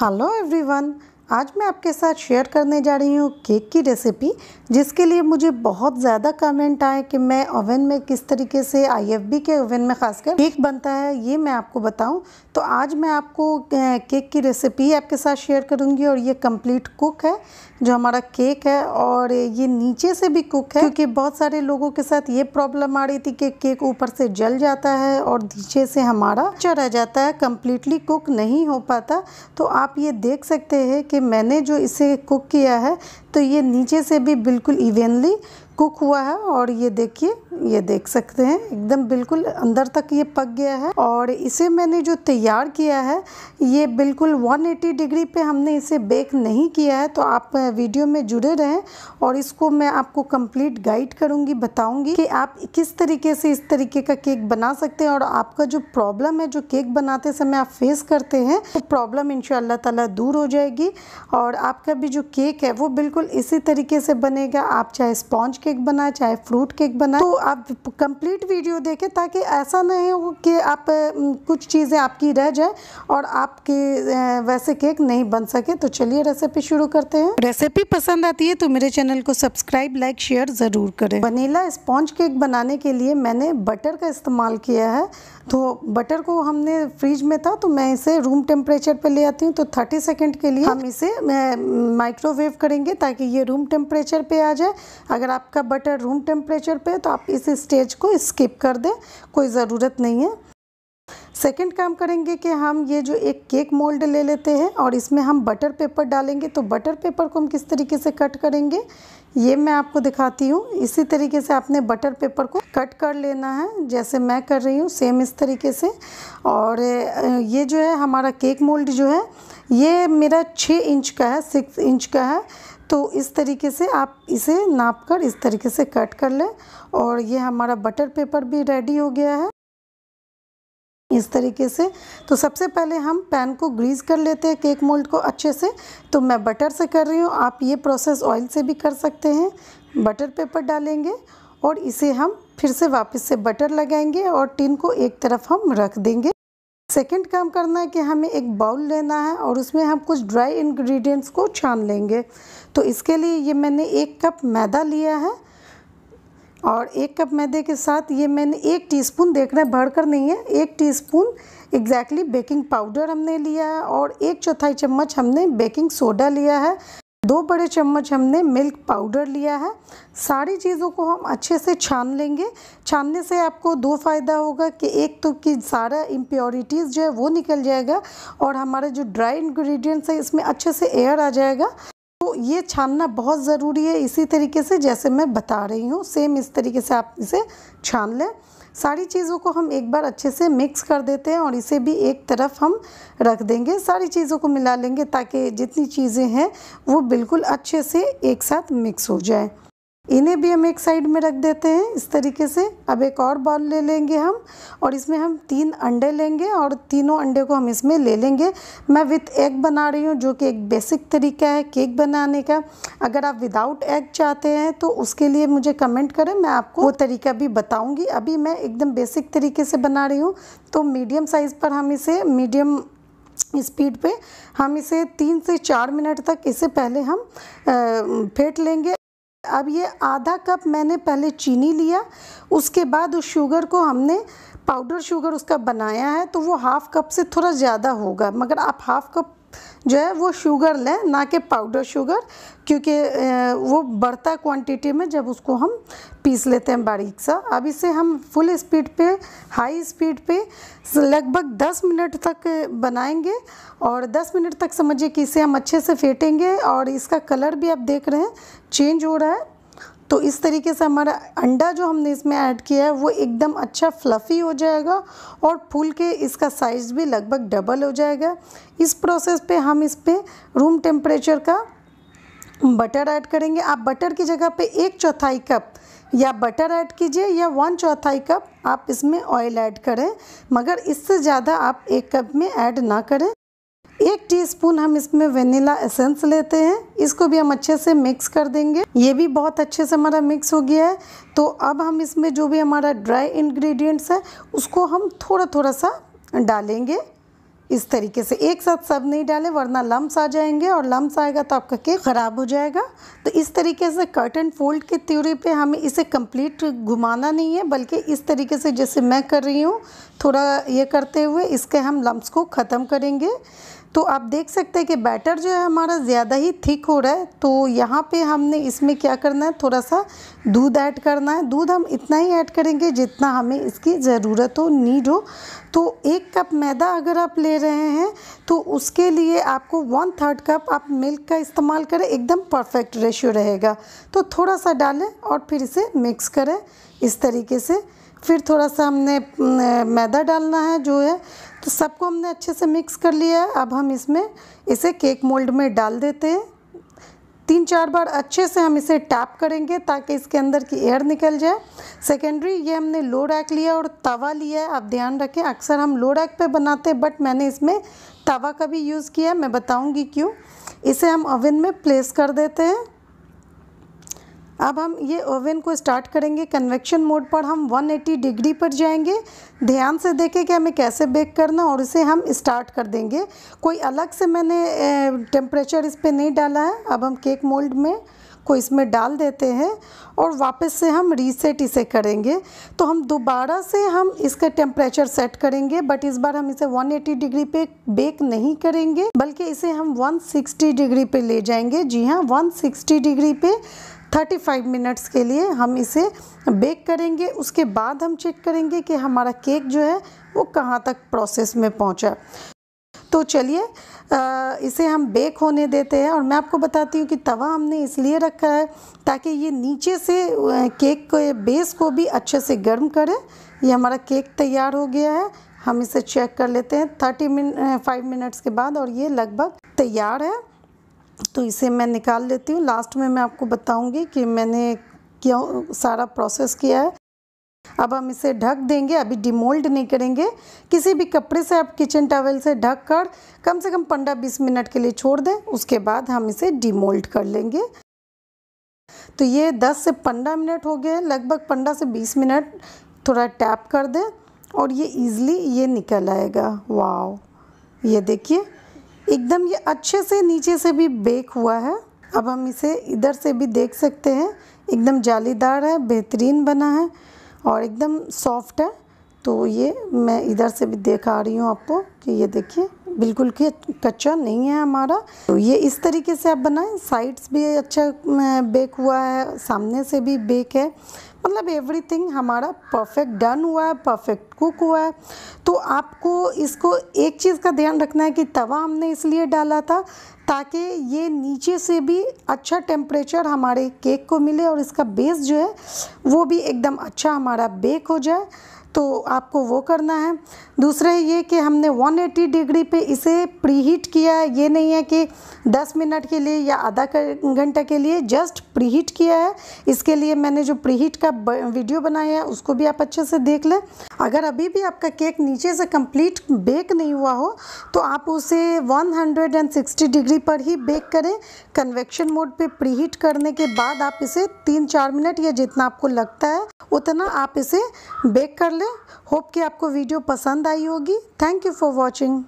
Hello everyone, आज मैं आपके साथ शेयर करने जा रही हूँ केक की रेसिपी जिसके लिए मुझे बहुत ज़्यादा कमेंट आए कि मैं ओवन में किस तरीके से आईएफबी के ओवन में खासकर केक बनता है ये मैं आपको बताऊँ तो आज मैं आपको केक की रेसिपी आपके साथ शेयर करूँगी और ये कंप्लीट कुक है जो हमारा केक है और ये नीचे से भी कुक है क्योंकि बहुत सारे लोगों के साथ ये प्रॉब्लम आ रही थी कि केक ऊपर से जल जाता है और नीचे से हमारा अच्छा रह जाता है कम्प्लीटली कुक नहीं हो पाता तो आप ये देख सकते हैं कि कि मैंने जो इसे कुक किया है तो ये नीचे से भी बिल्कुल इवेनली कुक हुआ है और ये देखिए ये देख सकते हैं एकदम बिल्कुल अंदर तक ये पक गया है और इसे मैंने जो तैयार किया है ये बिल्कुल 180 डिग्री पे हमने इसे बेक नहीं किया है तो आप वीडियो में जुड़े रहें और इसको मैं आपको कंप्लीट गाइड करूँगी बताऊँगी कि आप किस तरीके से इस तरीके का केक बना सकते हैं और आपका जो प्रॉब्लम है जो केक बनाते समय आप फेस करते हैं तो प्रॉब्लम इन ताला दूर हो जाएगी और आपका भी जो केक है वो बिल्कुल इसी तरीके से बनेगा आप चाहे स्पॉन्ज केक बनाए चाहे फ्रूट केक बनाए तो आप कंप्लीट वीडियो देखें ताकि ऐसा नहीं हो कि आप कुछ चीज़ें आपकी रह जाए और आपके वैसे केक नहीं बन सके तो चलिए रेसिपी शुरू करते हैं रेसिपी पसंद आती है तो मेरे चैनल को सब्सक्राइब लाइक शेयर ज़रूर करें वनीला स्पॉन्ज केक बनाने के लिए मैंने बटर का इस्तेमाल किया है तो बटर को हमने फ्रिज में था तो मैं इसे रूम टेम्परेचर पर ले आती हूँ तो थर्टी सेकेंड के लिए हम इसे माइक्रोवेव करेंगे ताकि ये रूम टेम्परेचर पे आ जाए अगर आप आपका बटर रूम टेम्परेचर पे तो आप इस स्टेज को स्किप कर दें कोई ज़रूरत नहीं है सेकंड काम करेंगे कि हम ये जो एक केक मोल्ड ले लेते हैं और इसमें हम बटर पेपर डालेंगे तो बटर पेपर को हम किस तरीके से कट करेंगे ये मैं आपको दिखाती हूँ इसी तरीके से आपने बटर पेपर को कट कर लेना है जैसे मैं कर रही हूँ सेम इस तरीके से और ये जो है हमारा केक मोल्ड जो है ये मेरा छः इंच का है सिक्स इंच का है तो इस तरीके से आप इसे नाप कर इस तरीके से कट कर लें और ये हमारा बटर पेपर भी रेडी हो गया है इस तरीके से तो सबसे पहले हम पैन को ग्रीस कर लेते हैं केक मोल्ड को अच्छे से तो मैं बटर से कर रही हूँ आप ये प्रोसेस ऑयल से भी कर सकते हैं बटर पेपर डालेंगे और इसे हम फिर से वापस से बटर लगाएंगे और टिन को एक तरफ हम रख देंगे सेकेंड काम करना है कि हमें एक बाउल लेना है और उसमें हम कुछ ड्राई इंग्रेडिएंट्स को छान लेंगे तो इसके लिए ये मैंने एक कप मैदा लिया है और एक कप मैदे के साथ ये मैंने एक टीस्पून देखना है भरकर नहीं है एक टीस्पून एग्जैक्टली बेकिंग पाउडर हमने लिया है और एक चौथाई चम्मच हमने बेकिंग सोडा लिया है दो बड़े चम्मच हमने मिल्क पाउडर लिया है सारी चीज़ों को हम अच्छे से छान लेंगे छानने से आपको दो फ़ायदा होगा कि एक तो कि सारा इम्प्योरिटीज़ जो है वो निकल जाएगा और हमारे जो ड्राई इंग्रेडिएंट्स है इसमें अच्छे से एयर आ जाएगा तो ये छानना बहुत ज़रूरी है इसी तरीके से जैसे मैं बता रही हूँ सेम इस तरीके से आप इसे छान लें सारी चीज़ों को हम एक बार अच्छे से मिक्स कर देते हैं और इसे भी एक तरफ हम रख देंगे सारी चीज़ों को मिला लेंगे ताकि जितनी चीज़ें हैं वो बिल्कुल अच्छे से एक साथ मिक्स हो जाए इन्हें भी हम एक साइड में रख देते हैं इस तरीके से अब एक और बॉल ले लेंगे हम और इसमें हम तीन अंडे लेंगे और तीनों अंडे को हम इसमें ले लेंगे मैं विथ एग बना रही हूँ जो कि एक बेसिक तरीका है केक बनाने का अगर आप विदाउट एग चाहते हैं तो उसके लिए मुझे कमेंट करें मैं आपको वो तरीका भी बताऊँगी अभी मैं एकदम बेसिक तरीके से बना रही हूँ तो मीडियम साइज़ पर हम इसे मीडियम स्पीड पर हम इसे तीन से चार मिनट तक इसे पहले हम फेंट लेंगे अब ये आधा कप मैंने पहले चीनी लिया उसके बाद उस शुगर को हमने पाउडर शुगर उसका बनाया है तो वो हाफ़ कप से थोड़ा ज़्यादा होगा मगर आप हाफ़ कप जो है वो शुगर लें ना कि पाउडर शुगर क्योंकि वो बढ़ता क्वांटिटी में जब उसको हम पीस लेते हैं बारीक सा अब इसे हम फुल स्पीड पे हाई स्पीड पे लगभग 10 मिनट तक बनाएंगे और 10 मिनट तक समझिए कि इसे हम अच्छे से फेंटेंगे और इसका कलर भी आप देख रहे हैं चेंज हो रहा है तो इस तरीके से हमारा अंडा जो हमने इसमें ऐड किया है वो एकदम अच्छा फ्लफ़ी हो जाएगा और फूल के इसका साइज़ भी लगभग डबल हो जाएगा इस प्रोसेस पे हम इस पर रूम टेम्परेचर का बटर ऐड करेंगे आप बटर की जगह पे एक चौथाई कप या बटर ऐड कीजिए या वन चौथाई कप आप इसमें ऑयल ऐड करें मगर इससे ज़्यादा आप एक कप में ऐड ना करें एक टीस्पून हम इसमें वेनिला एसेंस लेते हैं इसको भी हम अच्छे से मिक्स कर देंगे ये भी बहुत अच्छे से हमारा मिक्स हो गया है तो अब हम इसमें जो भी हमारा ड्राई इंग्रेडिएंट्स है उसको हम थोड़ा थोड़ा सा डालेंगे इस तरीके से एक साथ सब नहीं डालें वरना लम्स आ जाएंगे और लम्स आएगा तो आपका केक ख़राब हो जाएगा तो इस तरीके से कट एंड फोल्ड की थ्योरी पे हमें इसे कंप्लीट घुमाना नहीं है बल्कि इस तरीके से जैसे मैं कर रही हूँ थोड़ा ये करते हुए इसके हम लम्स को ख़त्म करेंगे तो आप देख सकते हैं कि बैटर जो है हमारा ज़्यादा ही थिक हो रहा है तो यहाँ पे हमने इसमें क्या करना है थोड़ा सा दूध ऐड करना है दूध हम इतना ही ऐड करेंगे जितना हमें इसकी ज़रूरत हो नीड हो तो एक कप मैदा अगर आप ले रहे हैं तो उसके लिए आपको वन थर्ड कप आप मिल्क का इस्तेमाल करें एकदम परफेक्ट रेशियो रहेगा तो थोड़ा सा डालें और फिर इसे मिक्स करें इस तरीके से फिर थोड़ा सा हमने मैदा डालना है जो है तो सबको हमने अच्छे से मिक्स कर लिया है अब हम इसमें इसे केक मोल्ड में डाल देते हैं तीन चार बार अच्छे से हम इसे टैप करेंगे ताकि इसके अंदर की एयर निकल जाए सेकेंडरी ये हमने लो रैक लिया और तवा लिया है आप ध्यान रखें अक्सर हम लो रैक पे बनाते हैं बट मैंने इसमें तवा का भी यूज़ किया मैं बताऊंगी क्यों इसे हम ओवन में प्लेस कर देते हैं अब हम ये ओवन को स्टार्ट करेंगे कन्वेक्शन मोड पर हम 180 डिग्री पर जाएंगे ध्यान से देखें कि हमें कैसे बेक करना और इसे हम स्टार्ट कर देंगे कोई अलग से मैंने टेम्परेचर इस पर नहीं डाला है अब हम केक मोल्ड में को इसमें डाल देते हैं और वापस से हम रीसेट इसे करेंगे तो हम दोबारा से हम इसका टेम्परेचर सेट करेंगे बट इस बार हम इसे 180 डिग्री पे बेक नहीं करेंगे बल्कि इसे हम 160 डिग्री पे ले जाएंगे जी हाँ 160 डिग्री पे 35 मिनट्स के लिए हम इसे बेक करेंगे उसके बाद हम चेक करेंगे कि हमारा केक जो है वो कहाँ तक प्रोसेस में पहुँचा तो चलिए इसे हम बेक होने देते हैं और मैं आपको बताती हूँ कि तवा हमने इसलिए रखा है ताकि ये नीचे से केक के बेस को भी अच्छे से गर्म करे ये हमारा केक तैयार हो गया है हम इसे चेक कर लेते हैं थर्टी मिन फाइव मिनट्स के बाद और ये लगभग तैयार है तो इसे मैं निकाल लेती हूँ लास्ट में मैं आपको बताऊँगी कि मैंने क्यों सारा प्रोसेस किया है अब हम इसे ढक देंगे अभी डिमोल्ड नहीं करेंगे किसी भी कपड़े से आप किचन टॉवल से ढक कर कम से कम पंद्रह बीस मिनट के लिए छोड़ दें उसके बाद हम इसे डिमोल्ड कर लेंगे तो ये दस से पंद्रह मिनट हो गए लगभग पंद्रह से बीस मिनट थोड़ा टैप कर दें और ये ईज़िली ये निकल आएगा वाओ ये देखिए एकदम ये अच्छे से नीचे से भी बेक हुआ है अब हम इसे इधर से भी देख सकते हैं एकदम जालीदार है बेहतरीन बना है और एकदम सॉफ्ट है तो ये मैं इधर से भी देखा रही हूँ आपको कि ये देखिए बिल्कुल कि कच्चा नहीं है हमारा तो ये इस तरीके से आप बनाएं साइड्स भी अच्छा बेक हुआ है सामने से भी बेक है मतलब एवरीथिंग हमारा परफेक्ट डन हुआ है परफेक्ट कुक हुआ है तो आपको इसको एक चीज़ का ध्यान रखना है कि तवा हमने इसलिए डाला था ताकि ये नीचे से भी अच्छा टेम्परेचर हमारे केक को मिले और इसका बेस जो है वो भी एकदम अच्छा हमारा बेक हो जाए तो आपको वो करना है दूसरा ये कि हमने 180 डिग्री पे इसे प्रीहीट किया है ये नहीं है कि 10 मिनट के लिए या आधा घंटे के लिए जस्ट प्रीहीट किया है इसके लिए मैंने जो प्रीहीट का वीडियो बनाया है उसको भी आप अच्छे से देख लें अगर अभी भी आपका केक नीचे से कंप्लीट बेक नहीं हुआ हो तो आप उसे 160 डिग्री पर ही बेक करें कन्वेक्शन मोड पे प्रीहीट करने के बाद आप इसे तीन चार मिनट या जितना आपको लगता है उतना आप इसे बेक कर लें होप कि आपको वीडियो पसंद आई होगी थैंक यू फॉर वॉचिंग